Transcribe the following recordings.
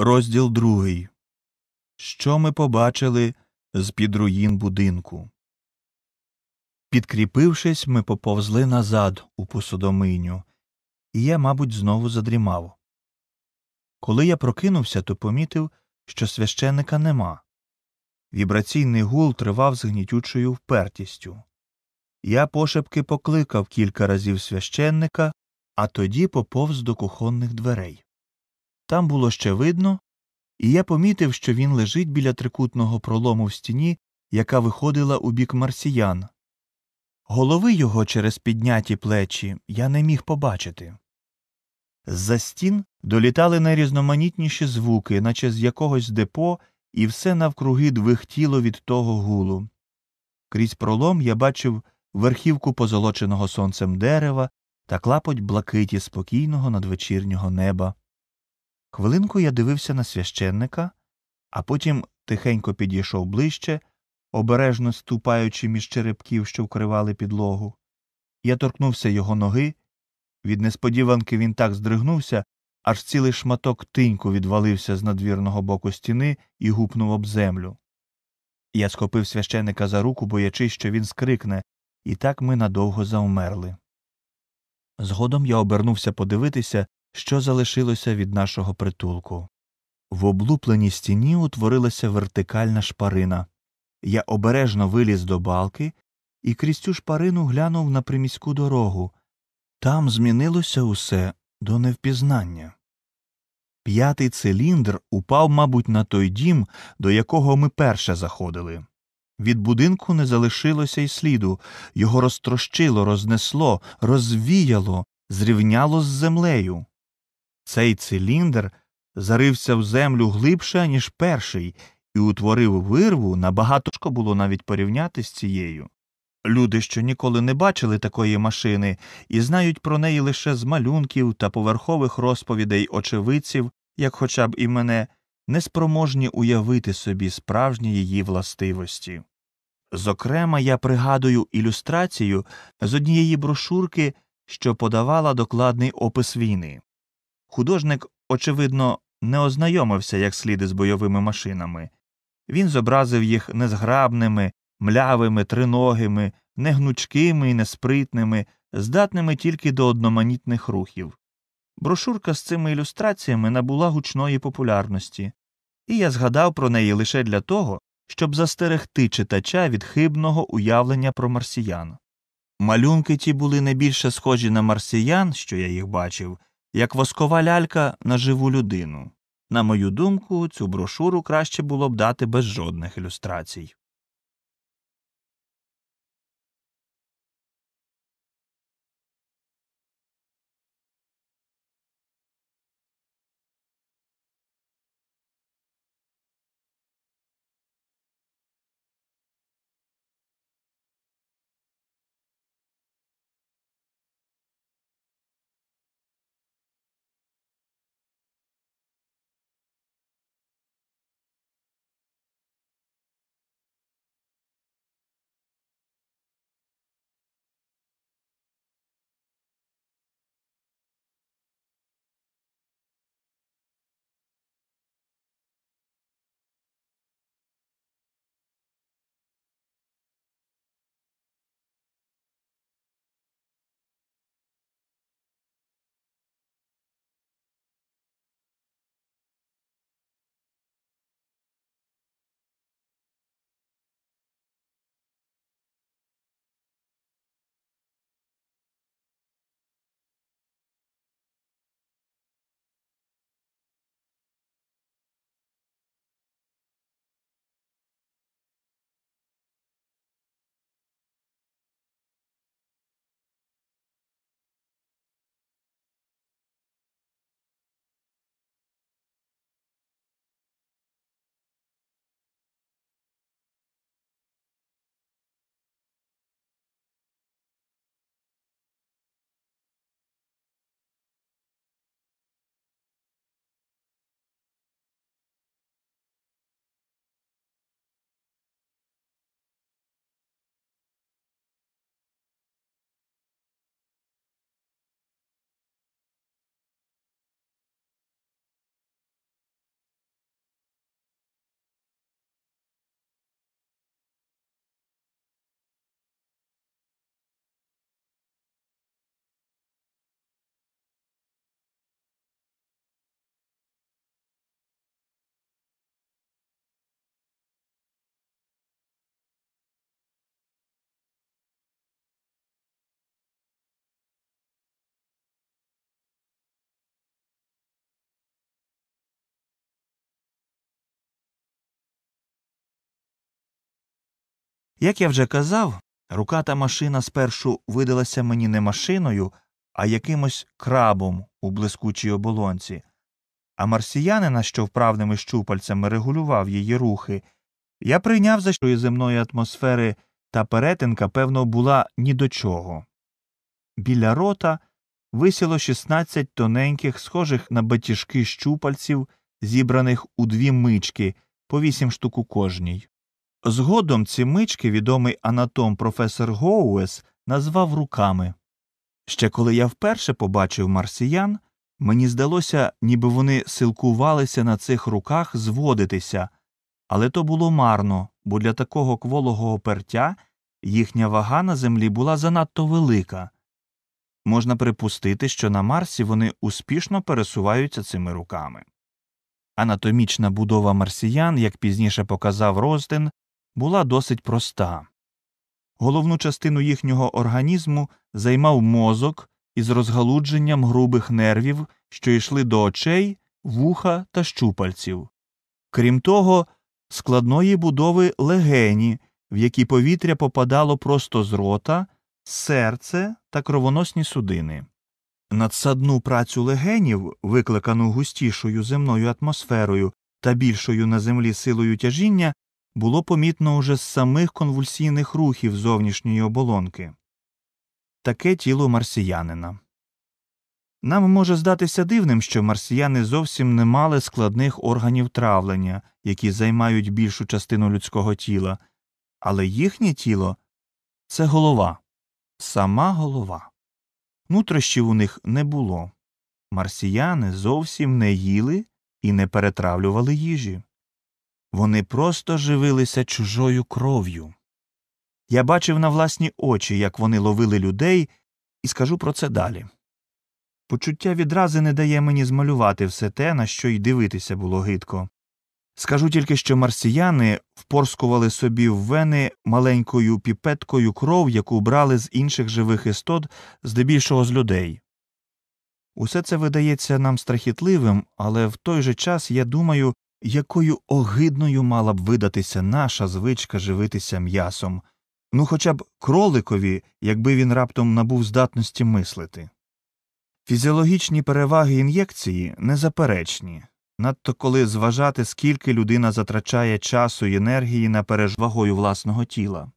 Розділ другий. Що ми побачили з під руїн будинку? Підкріпившись, ми поповзли назад у посудомийню, і я, мабуть, знову задрімав. Коли я прокинувся, то помітив, що священника нема. Вібраційний гул тривав з гнітючою впертістю. Я пошепки покликав кілька разів священника, а тоді поповз до кухонних дверей. Там було ще видно, і я помітив, що він лежить біля трикутного пролому в стіні, яка виходила у бік марсіян. Голови його через підняті плечі я не міг побачити. З за стін долітали найрізноманітніші звуки, наче з якогось депо, і все навкруги двихтіло від того гулу. Крізь пролом я бачив верхівку позолоченого сонцем дерева та клапоть блакиті спокійного надвечірнього неба. Хвилинку я дивився на священника, а потім тихенько підійшов ближче, обережно ступаючи між черепків, що вкривали підлогу. Я торкнувся його ноги. Від несподіванки він так здригнувся, аж цілий шматок тиньку відвалився з надвірного боку стіни і гупнув об землю. Я схопив священика за руку, боячись, що він скрикне, і так ми надовго завмерли. Згодом я обернувся подивитися, що залишилося від нашого притулку. В облупленій стіні утворилася вертикальна шпарина. Я обережно виліз до балки і крізь цю шпарину глянув на приміську дорогу. Там змінилося усе до невпізнання. П'ятий циліндр упав, мабуть, на той дім, до якого ми перше заходили. Від будинку не залишилося й сліду, його розтрощило, рознесло, розвіяло, зрівняло з землею. Цей циліндр зарився в землю глибше, ніж перший, і утворив вирву набагато важко було навіть порівняти з цією. Люди, що ніколи не бачили такої машини і знають про неї лише з малюнків та поверхових розповідей очевидців, як хоча б і мене, неспроможні уявити собі справжні її властивості. Зокрема, я пригадую ілюстрацію з однієї брошурки, що подавала докладний опис війни. Художник, очевидно, не ознайомився як сліди з бойовими машинами. Він зобразив їх незграбними, млявими, триногими, негнучкими і неспритними, здатними тільки до одноманітних рухів. Брошурка з цими ілюстраціями набула гучної популярності, і я згадав про неї лише для того, щоб застерегти читача від хибного уявлення про марсіян. Малюнки ті були не більше схожі на марсіян, що я їх бачив, як воскова лялька на живу людину. На мою думку, цю брошуру краще було б дати без жодних ілюстрацій. Як я вже казав, рука та машина спершу видалася мені не машиною, а якимось крабом у блискучій оболонці, а марсіянина, що вправними щупальцями регулював її рухи, я прийняв за що земної атмосфери та перетинка, певно, була ні до чого. Біля рота висіло 16 тоненьких, схожих на батіжки щупальців, зібраних у дві мички, по вісім штук у кожній. Згодом ці мички відомий анатом професор Гоуес назвав руками. Ще коли я вперше побачив марсіян, мені здалося, ніби вони силкувалися на цих руках зводитися, але то було марно, бо для такого кволого опертя їхня вага на землі була занадто велика. Можна припустити, що на Марсі вони успішно пересуваються цими руками. Анатомічна будова марсіян, як пізніше показав Розден, була досить проста. Головну частину їхнього організму займав мозок із розгалудженням грубих нервів, що йшли до очей, вуха та щупальців. Крім того, складної будови легені, в які повітря попадало просто з рота, серце та кровоносні судини. Надсадну працю легенів, викликану густішою земною атмосферою та більшою на землі силою тяжіння, було помітно уже з самих конвульсійних рухів зовнішньої оболонки таке тіло марсіянина. Нам може здатися дивним, що марсіяни зовсім не мали складних органів травлення, які займають більшу частину людського тіла, але їхнє тіло це голова, сама голова. Нутрощів у них не було. Марсіяни зовсім не їли і не перетравлювали їжі вони просто живилися чужою кров'ю. Я бачив на власні очі, як вони ловили людей, і скажу про це далі. Почуття відрази не дає мені змалювати все те, на що й дивитися було гидко. Скажу тільки, що марсіяни впорскували собі в вени маленькою піпеткою кров, яку брали з інших живих істот, здебільшого з людей. Усе це видається нам страхітливим, але в той же час я думаю, якою огидною мала б видатися наша звичка живитися м'ясом, ну хоча б кроликові, якби він раптом набув здатності мислити. Фізіологічні переваги ін'єкції незаперечні, надто коли зважати, скільки людина затрачає часу й енергії на пережвагою власного тіла.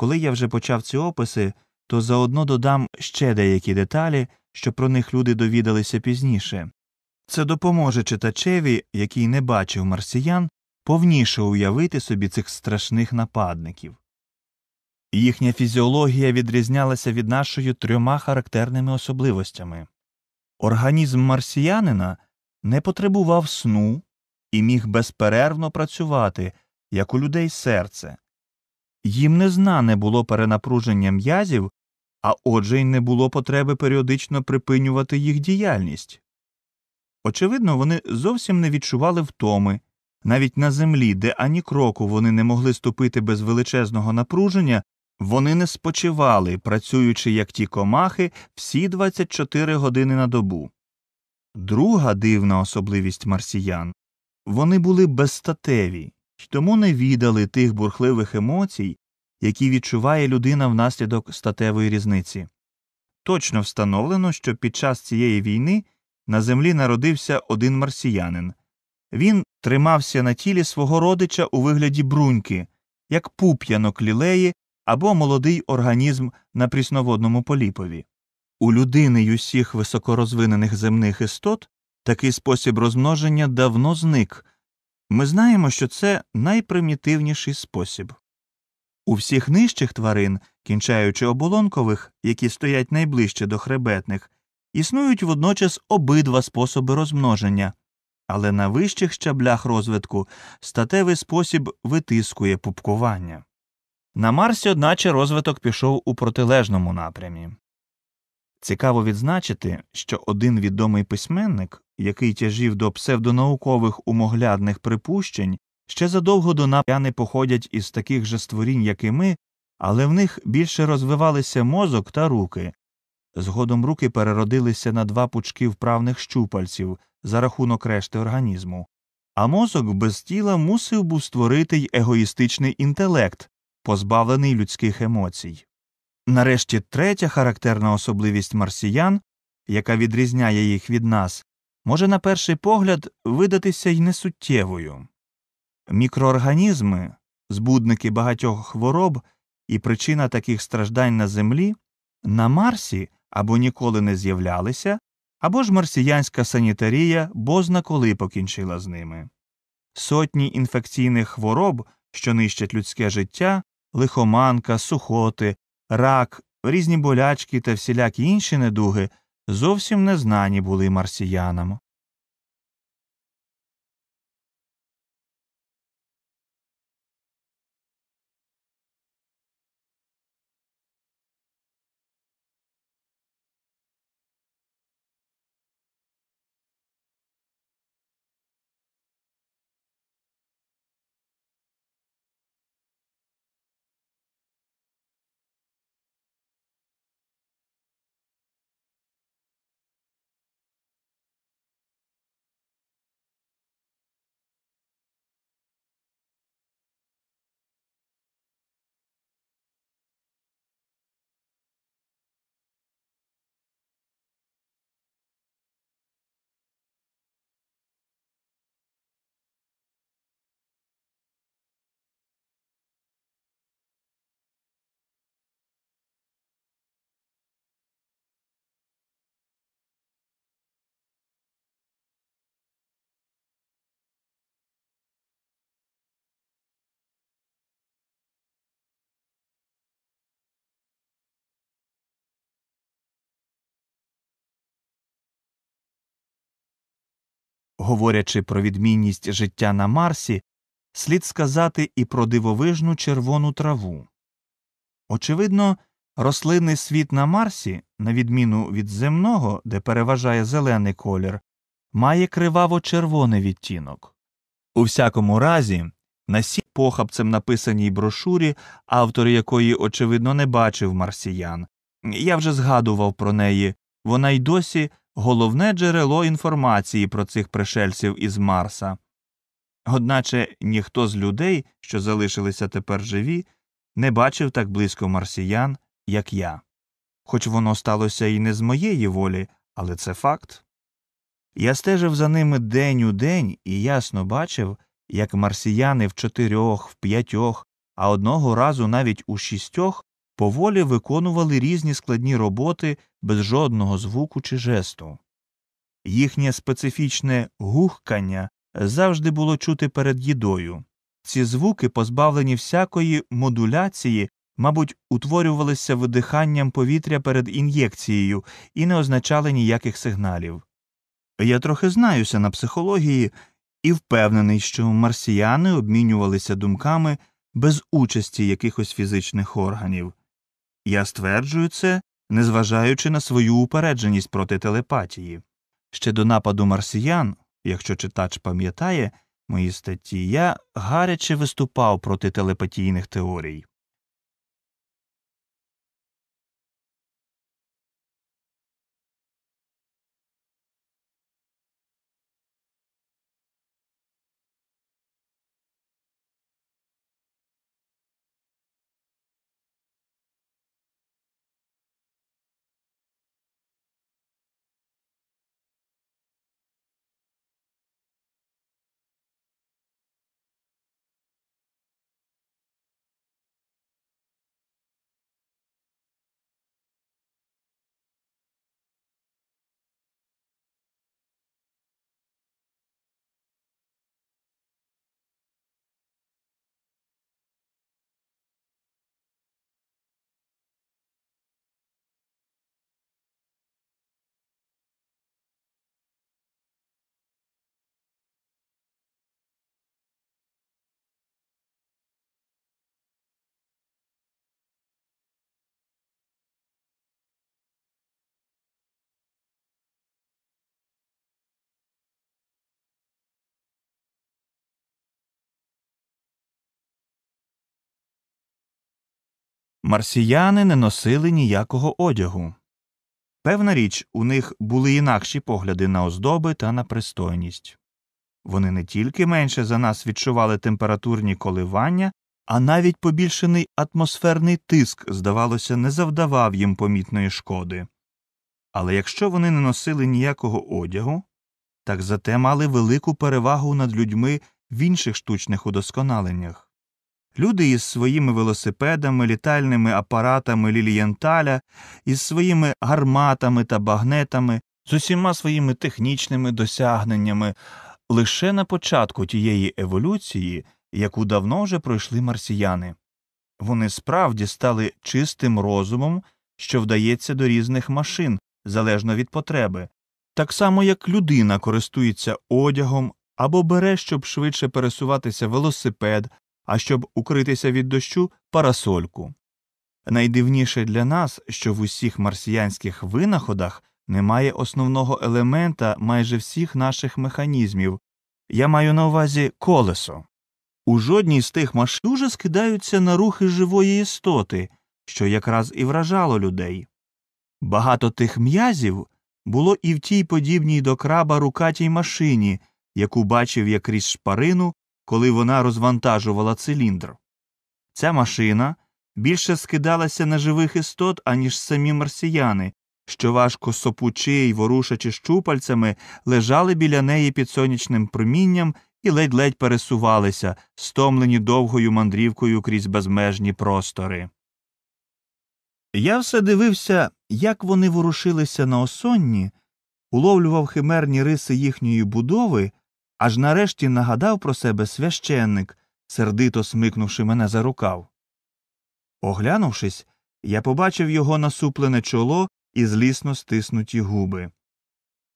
Коли я вже почав ці описи, то заодно додам ще деякі деталі, що про них люди довідалися пізніше. Це допоможе читачеві, який не бачив марсіян, повніше уявити собі цих страшних нападників. Їхня фізіологія відрізнялася від нашої трьома характерними особливостями організм марсіянина не потребував сну і міг безперервно працювати, як у людей серце. Їм незнане було перенапруження м'язів, а отже й не було потреби періодично припинювати їх діяльність. Очевидно, вони зовсім не відчували втоми навіть на землі, де ані кроку вони не могли ступити без величезного напруження, вони не спочивали, працюючи як ті комахи, всі 24 години на добу. Друга дивна особливість марсіян вони були безстатеві тому не відали тих бурхливих емоцій, які відчуває людина внаслідок статевої різниці. Точно встановлено, що під час цієї війни на землі народився один марсіянин. Він тримався на тілі свого родича у вигляді бруньки, як пуп'янок лілеї або молодий організм на прісноводному поліпові. У людини й усіх високорозвинених земних істот такий спосіб розмноження давно зник, ми знаємо, що це найпримітивніший спосіб. У всіх нижчих тварин, кінчаючи оболонкових, які стоять найближче до хребетних, існують водночас обидва способи розмноження, але на вищих щаблях розвитку статевий спосіб витискує пупкування. На Марсі, одначе, розвиток пішов у протилежному напрямі. Цікаво відзначити, що один відомий письменник який тяжів до псевдонаукових умоглядних припущень, ще задовго до нап'яни походять із таких же створінь, як і ми, але в них більше розвивалися мозок та руки. Згодом руки переродилися на два пучки вправних щупальців за рахунок решти організму, а мозок без тіла мусив був створити й егоїстичний інтелект, позбавлений людських емоцій. Нарешті третя характерна особливість марсіян, яка відрізняє їх від нас, може на перший погляд видатися й несуттєвою. Мікроорганізми, збудники багатьох хвороб і причина таких страждань на землі на Марсі або ніколи не з'являлися, або ж марсіянська санітарія бозна коли покінчила з ними. Сотні інфекційних хвороб, що нищать людське життя, лихоманка, сухоти, рак, різні болячки та всілякі інші недуги зовсім незнані були марсіянам. Говорячи про відмінність життя на Марсі, слід сказати і про дивовижну червону траву. Очевидно, рослинний світ на Марсі, на відміну від земного, де переважає зелений колір, має криваво червоний відтінок. У всякому разі, на сі похабцем написаній брошурі, автор якої, очевидно, не бачив марсіян, я вже згадував про неї, вона й досі головне джерело інформації про цих пришельців із Марса. Одначе ніхто з людей, що залишилися тепер живі, не бачив так близько марсіян, як я. Хоч воно сталося і не з моєї волі, але це факт. Я стежив за ними день у день і ясно бачив, як марсіяни в чотирьох, в п'ятьох, а одного разу навіть у шістьох поволі виконували різні складні роботи без жодного звуку чи жесту. Їхнє специфічне гухкання завжди було чути перед їдою. Ці звуки, позбавлені всякої модуляції, мабуть, утворювалися видиханням повітря перед ін'єкцією і не означали ніяких сигналів. Я трохи знаюся на психології і впевнений, що марсіяни обмінювалися думками без участі якихось фізичних органів. Я стверджую це, незважаючи на свою упередженість проти телепатії. Ще до нападу марсіян, якщо читач пам'ятає мої статті, я гаряче виступав проти телепатійних теорій. марсіяни не носили ніякого одягу. Певна річ, у них були інакші погляди на оздоби та на пристойність. Вони не тільки менше за нас відчували температурні коливання, а навіть побільшений атмосферний тиск, здавалося, не завдавав їм помітної шкоди. Але якщо вони не носили ніякого одягу, так зате мали велику перевагу над людьми в інших штучних удосконаленнях. Люди із своїми велосипедами, літальними апаратами лілієнталя, із своїми гарматами та багнетами, з усіма своїми технічними досягненнями, лише на початку тієї еволюції, яку давно вже пройшли марсіяни. Вони справді стали чистим розумом, що вдається до різних машин, залежно від потреби, так само як людина користується одягом або бере, щоб швидше пересуватися велосипед а щоб укритися від дощу парасольку. Найдивніше для нас, що в усіх марсіянських винаходах немає основного елемента майже всіх наших механізмів я маю на увазі колесо. У жодній з тих машин дуже скидаються на рухи живої істоти, що якраз і вражало людей. Багато тих м'язів було і в тій подібній до краба рукатій машині, яку бачив я крізь шпарину коли вона розвантажувала циліндр. Ця машина більше скидалася на живих істот, аніж самі марсіяни, що важко сопучи й ворушачи щупальцями, лежали біля неї під сонячним промінням і ледь-ледь пересувалися, стомлені довгою мандрівкою крізь безмежні простори. Я все дивився, як вони ворушилися на осонні, уловлював химерні риси їхньої будови аж нарешті нагадав про себе священник, сердито смикнувши мене за рукав. Оглянувшись, я побачив його насуплене чоло і злісно стиснуті губи.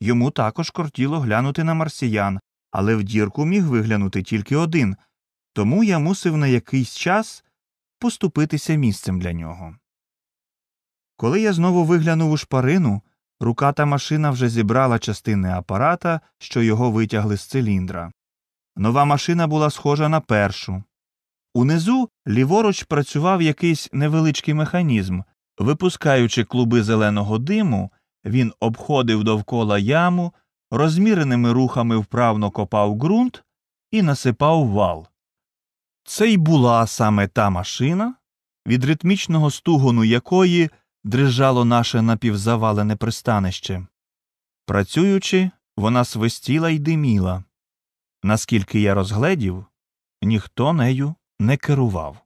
Йому також кортіло глянути на марсіян, але в дірку міг виглянути тільки один, тому я мусив на якийсь час поступитися місцем для нього. Коли я знову виглянув у шпарину, Рука та машина вже зібрала частини апарата, що його витягли з циліндра. Нова машина була схожа на першу. Унизу ліворуч працював якийсь невеличкий механізм. Випускаючи клуби зеленого диму, він обходив довкола яму, розміреними рухами вправно копав ґрунт і насипав вал. Це й була саме та машина, від ритмічного стугону якої дрижало наше напівзавалене пристанище. Працюючи, вона свистіла й диміла. Наскільки я розгледів, ніхто нею не керував.